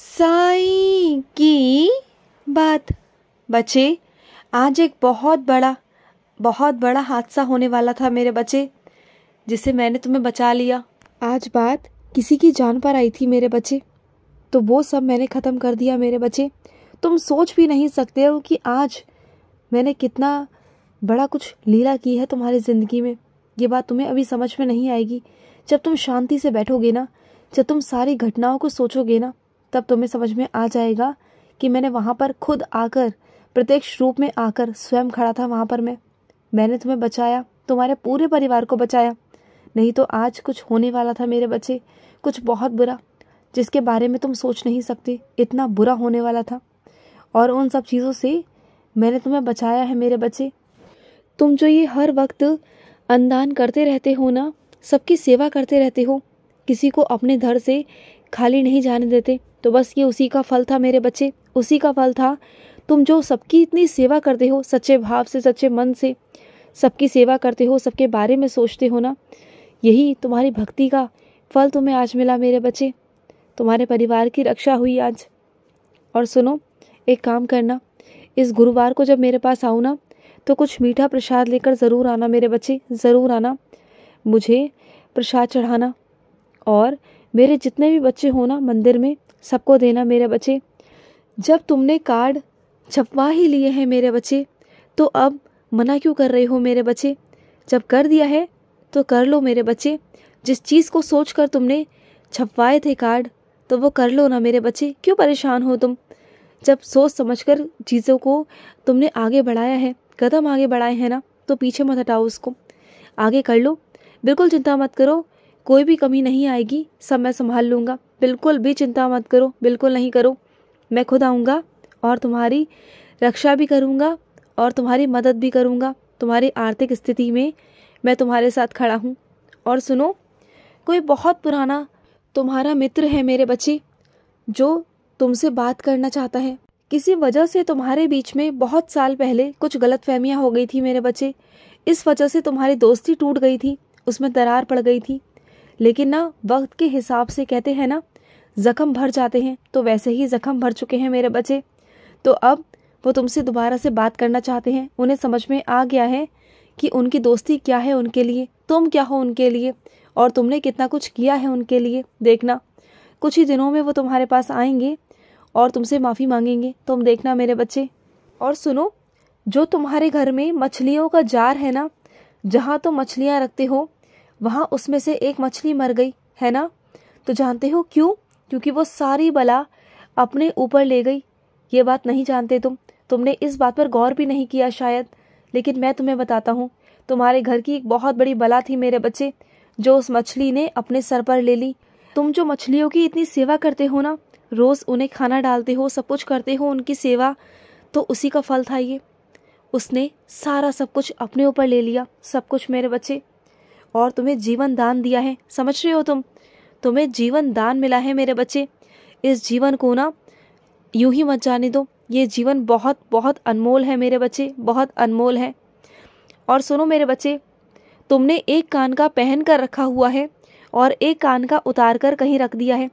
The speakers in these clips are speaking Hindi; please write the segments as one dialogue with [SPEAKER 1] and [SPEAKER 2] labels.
[SPEAKER 1] साई की बात बच्चे आज एक बहुत बड़ा बहुत बड़ा हादसा होने वाला था मेरे बच्चे जिसे मैंने तुम्हें बचा लिया आज बात किसी की जान पर आई थी मेरे बच्चे तो वो सब मैंने ख़त्म कर दिया मेरे बच्चे तुम सोच भी नहीं सकते हो कि आज मैंने कितना बड़ा कुछ लीला की है तुम्हारी ज़िंदगी में ये बात तुम्हें अभी समझ में नहीं आएगी जब तुम शांति से बैठोगे ना जब तुम सारी घटनाओं को सोचोगे ना तब तुम्हें समझ में आ जाएगा कि मैंने वहाँ पर खुद आकर प्रत्यक्ष रूप में आकर स्वयं खड़ा था वहाँ पर मैं मैंने तुम्हें बचाया तुम्हारे पूरे परिवार को बचाया नहीं तो आज कुछ होने वाला था मेरे बच्चे कुछ बहुत बुरा जिसके बारे में तुम सोच नहीं सकते इतना बुरा होने वाला था और उन सब चीज़ों से मैंने तुम्हें बचाया है मेरे बच्चे तुम जो ये हर वक्त अनदान करते रहते हो ना सबकी सेवा करते रहते हो किसी को अपने घर से खाली नहीं जाने देते तो बस ये उसी का फल था मेरे बच्चे उसी का फल था तुम जो सबकी इतनी सेवा करते हो सच्चे भाव से सच्चे मन से सबकी सेवा करते हो सबके बारे में सोचते हो ना यही तुम्हारी भक्ति का फल तुम्हें आज मिला मेरे बच्चे तुम्हारे परिवार की रक्षा हुई आज और सुनो एक काम करना इस गुरुवार को जब मेरे पास आऊँ ना तो कुछ मीठा प्रसाद लेकर ज़रूर आना मेरे बच्चे ज़रूर आना मुझे प्रसाद चढ़ाना और मेरे जितने भी बच्चे हो ना मंदिर में सबको देना मेरे बच्चे जब तुमने कार्ड छपवा ही लिए हैं मेरे बच्चे तो अब मना क्यों कर रहे हो मेरे बच्चे जब कर दिया है तो कर लो मेरे बच्चे जिस चीज़ को सोच कर तुमने छपवाए थे कार्ड तो वो कर लो ना मेरे बच्चे क्यों परेशान हो तुम जब सोच समझ कर चीज़ों को तुमने आगे बढ़ाया है कदम आगे बढ़ाए हैं ना तो पीछे मत हटाओ उसको आगे कर लो बिल्कुल चिंता मत करो कोई भी कमी नहीं आएगी सब मैं संभाल लूँगा बिल्कुल भी चिंता मत करो बिल्कुल नहीं करो मैं खुद आऊँगा और तुम्हारी रक्षा भी करूँगा और तुम्हारी मदद भी करूँगा तुम्हारी आर्थिक स्थिति में मैं तुम्हारे साथ खड़ा हूँ और सुनो कोई बहुत पुराना तुम्हारा मित्र है मेरे बच्चे जो तुमसे बात करना चाहता है किसी वजह से तुम्हारे बीच में बहुत साल पहले कुछ गलत फहमियाँ हो गई थी मेरे बच्चे इस वजह से तुम्हारी दोस्ती टूट गई थी उसमें दरार पड़ गई थी लेकिन ना वक्त के हिसाब से कहते हैं ना ज़ख्म भर जाते हैं तो वैसे ही ज़ख्म भर चुके हैं मेरे बच्चे तो अब वो तुमसे दोबारा से बात करना चाहते हैं उन्हें समझ में आ गया है कि उनकी दोस्ती क्या है उनके लिए तुम क्या हो उनके लिए और तुमने कितना कुछ किया है उनके लिए देखना कुछ ही दिनों में वो तुम्हारे पास आएंगे और तुमसे माफ़ी मांगेंगे तुम देखना मेरे बच्चे और सुनो जो तुम्हारे घर में मछलियों का जार है ना जहाँ तुम तो मछलियाँ रखते हो वहाँ उसमें से एक मछली मर गई है ना तो जानते हो क्यों क्योंकि वो सारी बला अपने ऊपर ले गई ये बात नहीं जानते तुम तुमने इस बात पर गौर भी नहीं किया शायद लेकिन मैं तुम्हें बताता हूँ तुम्हारे घर की एक बहुत बड़ी बला थी मेरे बच्चे जो उस मछली ने अपने सर पर ले ली तुम जो मछलियों की इतनी सेवा करते हो ना रोज़ उन्हें खाना डालते हो सब कुछ करते हो उनकी सेवा तो उसी का फल था ये उसने सारा सब कुछ अपने ऊपर ले लिया सब कुछ मेरे बच्चे और तुम्हें जीवन दान दिया है समझ रहे हो तुम तुम्हें जीवन दान मिला है मेरे बच्चे इस जीवन को ना यूं ही मत जाने दो ये जीवन बहुत बहुत अनमोल है मेरे बच्चे बहुत अनमोल है और सुनो मेरे बच्चे तुमने एक कान का पहन कर रखा हुआ है और एक कान का उतार कर कहीं रख दिया है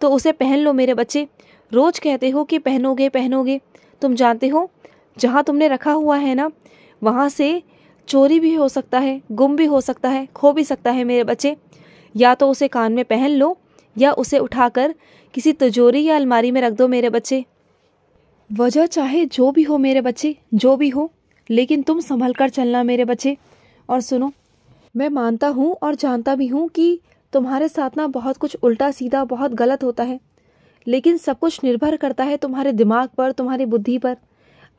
[SPEAKER 1] तो उसे पहन लो मेरे बच्चे रोज कहते हो कि पहनोगे पहनोगे तुम जानते हो जहाँ तुमने रखा हुआ है ना वहाँ से चोरी भी हो सकता है गुम भी हो सकता है खो भी सकता है मेरे बच्चे या तो उसे कान में पहन लो या उसे उठाकर किसी तिजोरी या अलमारी में रख दो मेरे बच्चे वजह चाहे जो भी हो मेरे बच्चे जो भी हो लेकिन तुम संभल कर चलना मेरे बच्चे और सुनो मैं मानता हूँ और जानता भी हूँ कि तुम्हारे साथ ना बहुत कुछ उल्टा सीधा बहुत गलत होता है लेकिन सब कुछ निर्भर करता है तुम्हारे दिमाग पर तुम्हारी बुद्धि पर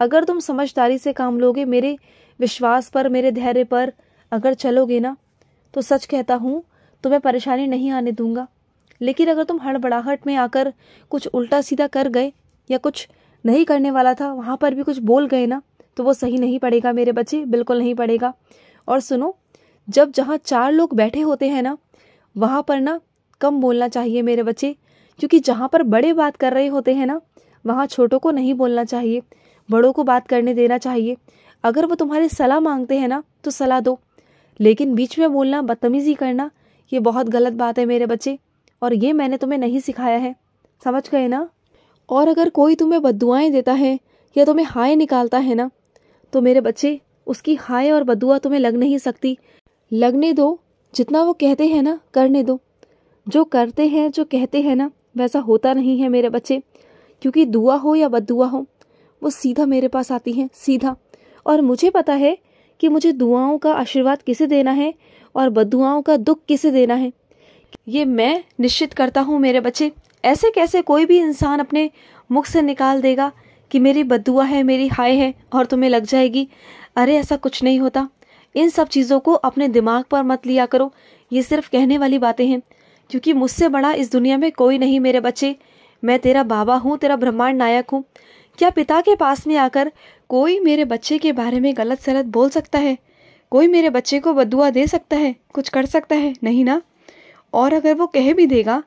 [SPEAKER 1] अगर तुम समझदारी से काम लोगे मेरे विश्वास पर मेरे धैर्य पर अगर चलोगे ना तो सच कहता हूँ तुम्हें परेशानी नहीं आने दूंगा लेकिन अगर तुम हड़बड़ाहट में आकर कुछ उल्टा सीधा कर गए या कुछ नहीं करने वाला था वहाँ पर भी कुछ बोल गए ना तो वो सही नहीं पड़ेगा मेरे बच्चे बिल्कुल नहीं पड़ेगा और सुनो जब जहाँ चार लोग बैठे होते हैं ना वहाँ पर ना कम बोलना चाहिए मेरे बच्चे क्योंकि जहाँ पर बड़े बात कर रहे होते हैं ना वहाँ छोटों को नहीं बोलना चाहिए बड़ों को बात करने देना चाहिए अगर वो तुम्हारी सलाह मांगते हैं ना तो सलाह दो लेकिन बीच में बोलना बदतमीज़ी करना ये बहुत गलत बात है मेरे बच्चे और ये मैंने तुम्हें नहीं सिखाया है समझ गए ना और अगर कोई तुम्हें बदुआएँ देता है या तुम्हें हाय निकालता है ना तो मेरे बच्चे उसकी हाय और बदुआ तुम्हें लग नहीं सकती लगने दो जितना वो कहते हैं ना करने दो जो करते हैं जो कहते हैं ना वैसा होता नहीं है मेरे बच्चे क्योंकि दुआ हो या बदुआ हो वो सीधा मेरे पास आती हैं सीधा और मुझे पता है कि मुझे दुआओं का आशीर्वाद किसे देना है और बदुआओं का दुख किसे देना है ये मैं निश्चित करता हूँ मेरे बच्चे ऐसे कैसे कोई भी इंसान अपने मुख से निकाल देगा कि मेरी बदुआ है मेरी हाय है और तुम्हें लग जाएगी अरे ऐसा कुछ नहीं होता इन सब चीज़ों को अपने दिमाग पर मत लिया करो ये सिर्फ कहने वाली बातें हैं क्योंकि मुझसे बड़ा इस दुनिया में कोई नहीं मेरे बच्चे मैं तेरा बाबा हूँ तेरा ब्रह्मांड नायक हूँ क्या पिता के पास में आकर कोई मेरे बच्चे के बारे में गलत सलत बोल सकता है कोई मेरे बच्चे को बदुआ दे सकता है कुछ कर सकता है नहीं ना और अगर वो कह भी देगा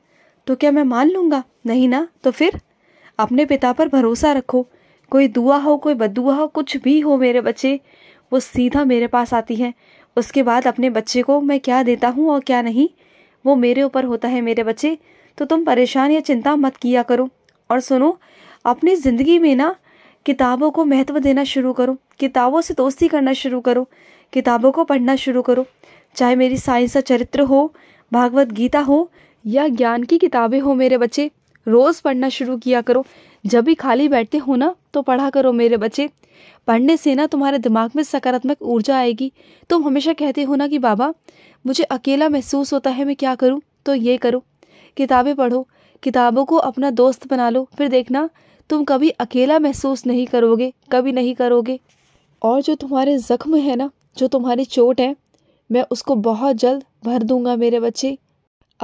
[SPEAKER 1] तो क्या मैं मान लूँगा नहीं ना तो फिर अपने पिता पर भरोसा रखो कोई दुआ हो कोई बदुआ हो कुछ भी हो मेरे बच्चे वो सीधा मेरे पास आती है उसके बाद अपने बच्चे को मैं क्या देता हूँ और क्या नहीं वो मेरे ऊपर होता है मेरे बच्चे तो तुम परेशान या चिंता मत किया करो और सुनो अपनी ज़िंदगी में ना किताबों को महत्व देना शुरू करो किताबों से दोस्ती करना शुरू करो किताबों को पढ़ना शुरू करो चाहे मेरी साइंस का चरित्र हो भागवत गीता हो या ज्ञान की किताबें हो मेरे बच्चे रोज़ पढ़ना शुरू किया करो जब भी खाली बैठते हो ना तो पढ़ा करो मेरे बच्चे पढ़ने से ना तुम्हारे दिमाग में सकारात्मक ऊर्जा आएगी तुम हमेशा कहते हो ना कि बाबा मुझे अकेला महसूस होता है मैं क्या करूँ तो ये करो किताबें पढ़ो किताबों को अपना दोस्त बना लो फिर देखना तुम कभी अकेला महसूस नहीं करोगे कभी नहीं करोगे और जो तुम्हारे ज़ख्म है ना जो तुम्हारी चोट है मैं उसको बहुत जल्द भर दूंगा मेरे बच्चे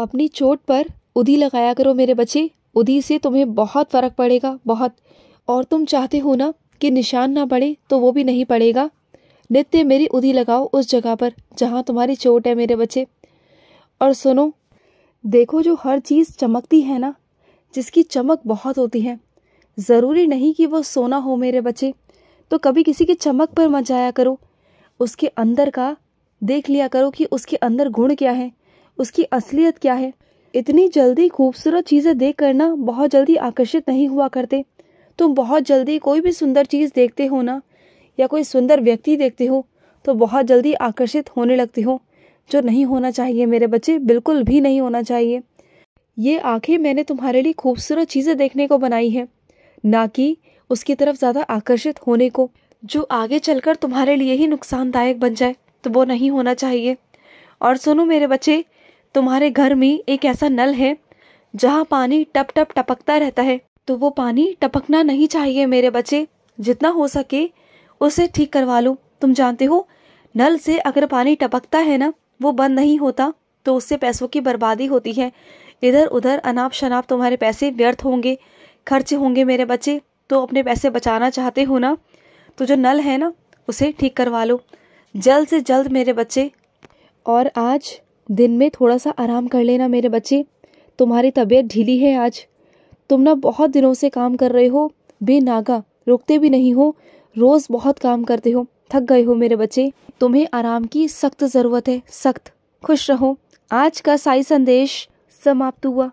[SPEAKER 1] अपनी चोट पर उदी लगाया करो मेरे बच्चे उदी से तुम्हें बहुत फ़र्क पड़ेगा बहुत और तुम चाहते हो ना कि निशान ना पड़े तो वो भी नहीं पड़ेगा नित्य मेरी उदी लगाओ उस जगह पर जहाँ तुम्हारी चोट है मेरे बच्चे और सुनो देखो जो हर चीज़ चमकती है ना जिसकी चमक बहुत होती है ज़रूरी नहीं कि वो सोना हो मेरे बच्चे तो कभी किसी की चमक पर मत जाया करो उसके अंदर का देख लिया करो कि उसके अंदर गुण क्या है उसकी असलियत क्या है इतनी जल्दी खूबसूरत चीज़ें देख कर ना बहुत जल्दी आकर्षित नहीं हुआ करते तुम बहुत जल्दी कोई भी सुंदर चीज़ देखते हो ना या कोई सुंदर व्यक्ति देखते हो तो बहुत जल्दी आकर्षित होने लगते हो जो नहीं होना चाहिए मेरे बच्चे बिल्कुल भी नहीं होना चाहिए ये आंखें मैंने तुम्हारे लिए खूबसूरत चीज़ें देखने को बनाई हैं ना कि उसकी तरफ ज़्यादा आकर्षित होने को जो आगे चलकर तुम्हारे लिए ही नुकसानदायक बन जाए तो वो नहीं होना चाहिए और सुनो मेरे बच्चे तुम्हारे घर में एक ऐसा नल है जहाँ पानी टप टप टपकता रहता है तो वो पानी टपकना नहीं चाहिए मेरे बच्चे जितना हो सके उसे ठीक करवा लो तुम जानते हो नल से अगर पानी टपकता है ना वो बंद नहीं होता तो उससे पैसों की बर्बादी होती है इधर उधर अनाप शनाप तुम्हारे पैसे व्यर्थ होंगे खर्च होंगे मेरे बच्चे तो अपने पैसे बचाना चाहते हो ना तो जो नल है ना उसे ठीक करवा लो जल्द से जल्द मेरे बच्चे और आज दिन में थोड़ा सा आराम कर लेना मेरे बच्चे तुम्हारी तबीयत ढीली है आज तुम ना बहुत दिनों से काम कर रहे हो बेनागा रुकते भी नहीं हो रोज़ बहुत काम करते हो थक गए हो मेरे बच्चे तुम्हें आराम की सख्त ज़रूरत है सख्त खुश रहो आज का साई संदेश समाप्त हुआ